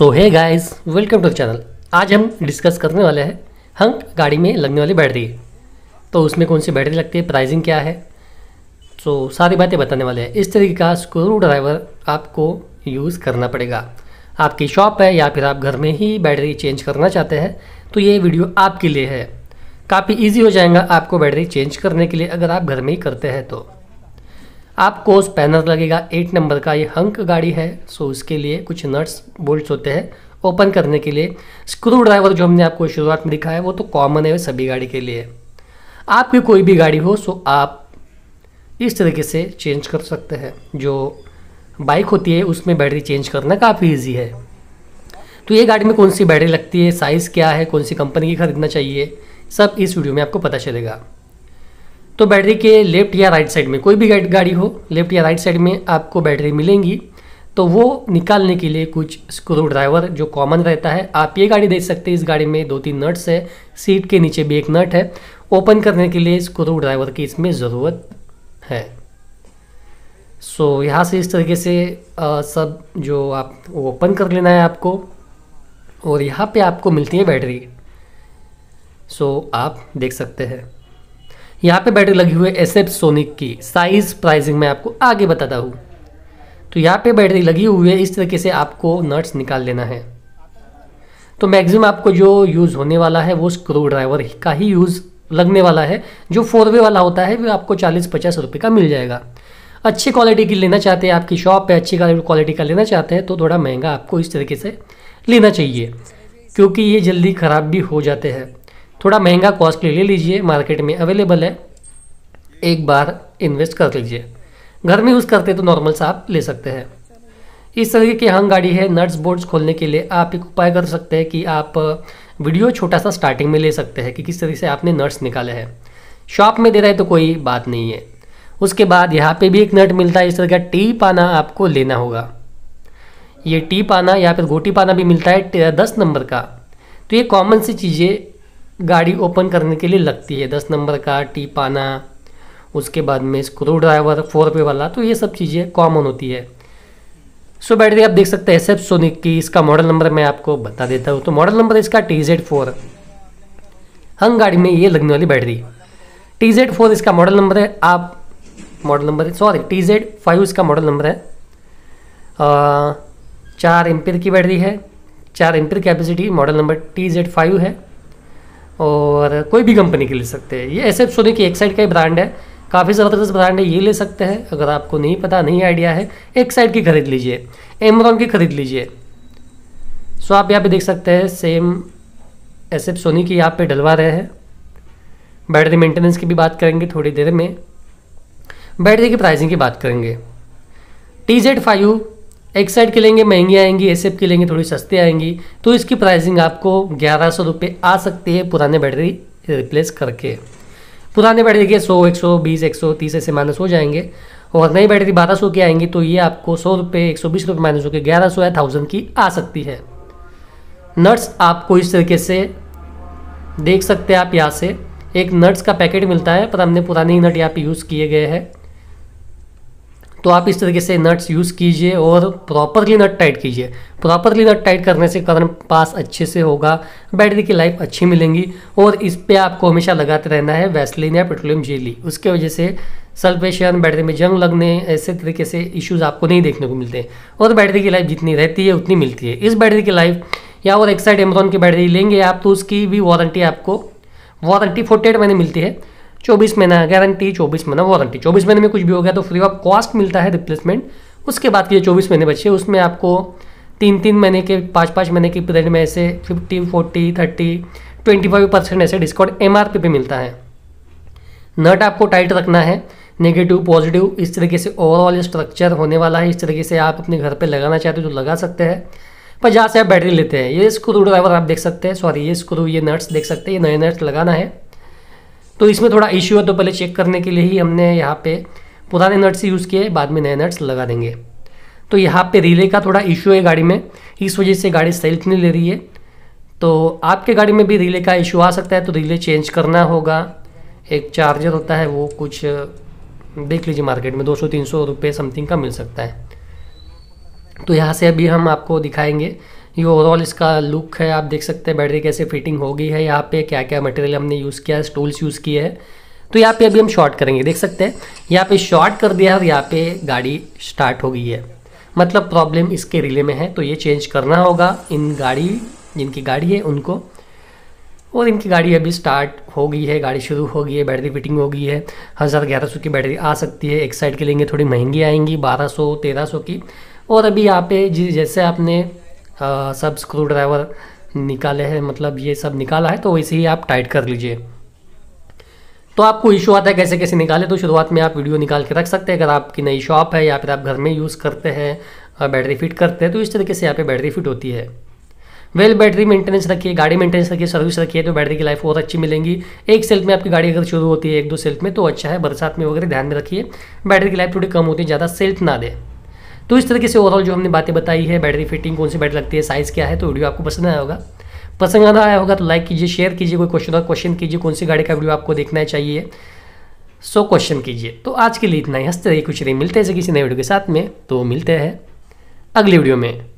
so hi guys welcome to the channel आज हम discuss करने वाले हैं हम गाड़ी में लगने वाली बैटरी तो उसमें कौन सी बैटरी लगती है प्राइसिंग क्या है सो so, सारी बातें बताने वाले हैं इस तरीके का स्क्रू ड्राइवर आपको यूज़ करना पड़ेगा आपकी शॉप है या फिर आप घर में ही बैटरी चेंज करना चाहते हैं तो ये वीडियो आपके लिए है काफ़ी ईजी हो जाएगा आपको बैटरी चेंज करने के लिए अगर आप घर में ही करते हैं तो आपको स्पैनर लगेगा एट नंबर का ये हंक गाड़ी है सो इसके लिए कुछ नट्स बोल्ट्स होते हैं ओपन करने के लिए स्क्रू ड्राइवर जो हमने आपको शुरुआत में दिखाया वो तो कॉमन है सभी गाड़ी के लिए आपकी कोई भी गाड़ी हो सो आप इस तरीके से चेंज कर सकते हैं जो बाइक होती है उसमें बैटरी चेंज करना काफ़ी ईजी है तो ये गाड़ी में कौन सी बैटरी लगती है साइज़ क्या है कौन सी कंपनी की खरीदना चाहिए सब इस वीडियो में आपको पता चलेगा तो बैटरी के लेफ्ट या राइट साइड में कोई भी गाड़ी हो लेफ्ट या राइट साइड में आपको बैटरी मिलेंगी तो वो निकालने के लिए कुछ स्क्रू ड्राइवर जो कॉमन रहता है आप ये गाड़ी देख सकते हैं इस गाड़ी में दो तीन नट्स है सीट के नीचे भी एक नट है ओपन करने के लिए स्क्रू ड्राइवर की इसमें ज़रूरत है सो so, यहाँ से इस तरीके से आ, सब जो आप ओपन कर लेना है आपको और यहाँ पे आपको मिलती है बैटरी सो so, आप देख सकते हैं यहाँ पे बैटरी लगी हुई है एस एफ सोनिक की साइज़ प्राइसिंग मैं आपको आगे बताता हूँ तो यहाँ पे बैटरी लगी हुई है इस तरीके से आपको नट्स निकाल लेना है तो मैक्सिमम आपको जो यूज़ होने वाला है वो स्क्रू ड्राइवर का ही यूज़ लगने वाला है जो फोर वे वाला होता है वो आपको चालीस पचास रुपये का मिल जाएगा अच्छी क्वालिटी की लेना चाहते हैं आपकी शॉप पे अच्छी क्वालिटी का लेना चाहते हैं तो थोड़ा महंगा आपको इस तरीके से लेना चाहिए क्योंकि ये जल्दी ख़राब भी हो जाते हैं थोड़ा महंगा कॉस्टली ले लीजिए मार्केट में अवेलेबल है एक बार इन्वेस्ट कर लीजिए घर में यूज़ करते तो नॉर्मल सा आप ले सकते हैं इस तरीके की हंग गाड़ी है नट्स बोर्ड्स खोलने के लिए आप एक उपाय कर सकते हैं कि आप वीडियो छोटा सा स्टार्टिंग में ले सकते हैं कि किस तरीके से आपने नट्स निकाले हैं शॉप में दे रहे तो कोई बात नहीं है उसके बाद यहाँ पे भी एक नट मिलता है इस तरह का टी पाना आपको लेना होगा ये टी पाना या फिर गोटी पाना भी मिलता है दस नंबर का तो ये कॉमन सी चीज़ें गाड़ी ओपन करने के लिए लगती है दस नंबर का टी पाना उसके बाद में स्क्रू ड्राइवर फोर पे वाला तो ये सब चीज़ें कॉमन होती है सो so, बैटरी आप देख सकते हैं एस एफ सोनिक की इसका मॉडल नंबर मैं आपको बता देता हूँ तो मॉडल नंबर इसका टी जेड फोर हंग गाड़ी में ये लगने वाली बैटरी टी जेड फोर इसका मॉडल नंबर है आप model number sorry T Z five इसका मॉडल नंबर है आ, चार एम्पियर की बैटरी है चार ampere capacity model number T Z five है और कोई भी कंपनी के ले सकते हैं ये एस एफ सोनी की एक साइड का ही ब्रांड है काफ़ी ज़बरदस्त ब्रांड है ये ले सकते हैं अगर आपको नहीं पता नहीं आइडिया है एक साइड की खरीद लीजिए एमरॉन की खरीद लीजिए सो आप यहाँ पे देख सकते हैं सेम एस एफ सोनी की यहाँ पे डलवा रहे हैं बैटरी मेंटेनेंस की भी बात करेंगे थोड़ी देर में बैटरी की प्राइसिंग की बात करेंगे टी जेड फाइव एक साइड की लेंगे महंगी आएंगी एस की लेंगे थोड़ी सस्ती आएंगी तो इसकी प्राइसिंग आपको ग्यारह सौ रुपये आ सकती है पुराने बैटरी रिप्लेस करके पुराने बैटरी के सौ एक सौ बीस एक सौ तीस ऐसे माइनस हो जाएंगे और नई बैटरी बारह सौ की आएंगी तो ये आपको सौ रुपये एक सौ बीस रुपये माइनस होकर ग्यारह सौ या थाउजेंड की आ सकती है नट्स आपको इस तरीके से देख सकते हैं आप यहाँ से एक नट्स का पैकेट मिलता है पर हमने पुराने ही नट यहाँ पर यूज़ किए गए हैं तो आप इस तरीके से नट्स यूज़ कीजिए और प्रॉपरली नट टाइट कीजिए प्रॉपरली नट टाइट करने से करंट पास अच्छे से होगा बैटरी की लाइफ अच्छी मिलेंगी और इस पर आपको हमेशा लगाते रहना है वैसलिन या पेट्रोलियम जेली उसके वजह से सल्फेशन बैटरी में जंग लगने ऐसे तरीके से इश्यूज़ आपको नहीं देखने को मिलते और बैटरी की लाइफ जितनी रहती है उतनी मिलती है इस बैटरी की लाइफ या और एक्साइड एमरॉन की बैटरी लेंगे आप तो उसकी भी वारंटी आपको वारंटी फोर्टी एट महीने मिलती है चौबीस महीना गारंटी चौबीस महीना वारंटी चौबीस महीने में कुछ भी हो गया तो फ्री ऑफ कॉस्ट मिलता है रिप्लेसमेंट उसके बाद के जो चौबीस महीने बचे उसमें आपको तीन तीन महीने के पाँच पाँच महीने के पीरियड में ऐसे fifty forty thirty twenty five percent ऐसे डिस्काउंट एम आर पे मिलता है नट आपको टाइट रखना है नेगेटिव पॉजिटिव इस तरीके से ओवरऑल स्ट्रक्चर होने वाला है इस तरीके से आप अपने घर पर लगाना चाहते हो तो लगा सकते हैं पर जहाँ से आप बैटरी लेते हैं ये स्क्रू ड्राइवर आप देख सकते हैं सॉरी ये स्क्रू ये नट्स देख सकते हैं ये नए नट्स लगाना है तो इसमें थोड़ा इश्यू है तो पहले चेक करने के लिए ही हमने यहाँ पे पुराने नट्स यूज़ किए बाद में नए नट्स लगा देंगे तो यहाँ पे रिले का थोड़ा इशू है गाड़ी में इस वजह से गाड़ी सेल्फ नहीं ले रही है तो आपके गाड़ी में भी रिले का इशू आ सकता है तो रिले चेंज करना होगा एक चार्जर होता है वो कुछ देख लीजिए मार्केट में तीन सौ रुपये समथिंग का मिल सकता है तो यहाँ से अभी हम आपको दिखाएंगे ये ओवरऑल इसका लुक है आप देख सकते हैं बैटरी कैसे फिटिंग हो गई है यहाँ पे क्या क्या मटेरियल हमने यूज़ किया है स्टूल्स यूज़ किए हैं तो यहाँ पे अभी हम शॉर्ट करेंगे देख सकते हैं यहाँ पे शॉर्ट कर दिया है और यहाँ पे गाड़ी स्टार्ट हो गई है मतलब प्रॉब्लम इसके रिले में है तो ये चेंज करना होगा इन गाड़ी जिनकी गाड़ी है उनको और इनकी गाड़ी अभी स्टार्ट हो गई है गाड़ी शुरू हो गई है बैटरी फिटिंग हो गई है हज़ार ग्यारह सौ की बैटरी आ सकती है एक साइड के लेंगे थोड़ी महंगी आएंगी बारह सौ तेरह सौ की और अभी यहाँ पे जैसे आपने सब स्क्रू ड्राइवर निकाले हैं मतलब ये सब निकाला है तो वैसे ही आप टाइट कर लीजिए तो आपको इशू आता है कैसे कैसे निकाले तो शुरुआत में आप वीडियो निकाल के रख सकते हैं अगर आपकी नई शॉप है या फिर आप घर में यूज़ करते हैं बैटरी फिट करते हैं तो इस तरीके से यहाँ पे बैटरी फिट होती है वेल बैटरी मेंटेनेंस रखिए गाड़ी मेंटेनेंस रखिए सर्विस रखिए तो बैटरी की लाइफ और अच्छी मिलेंगी एक सेल्फ में आपकी गाड़ी अगर शुरू होती है एक दो सेल्फ में तो अच्छा है बरसात में वगैरह ध्यान में रखिए बैटरी की लाइफ थोड़ी कम होती है ज़्यादा सेल्फ ना दे तो इस तरीके से ओवरऑल जो हमने बातें बताई है बैटरी फिटिंग कौन सी बैटरी लगती है साइज़ क्या है तो वीडियो आपको पसंद आया होगा पसंद आना आया होगा तो लाइक कीजिए शेयर कीजिए कोई क्वेश्चन और क्वेश्चन कीजिए कौन सी गाड़ी का वीडियो आपको देखना चाहिए सो क्वेश्चन कीजिए तो आज के लिए इतना ही हंसते रहिए कुछ रही मिलते हैं किसी नए वीडियो के साथ में तो मिलते हैं अगले वीडियो में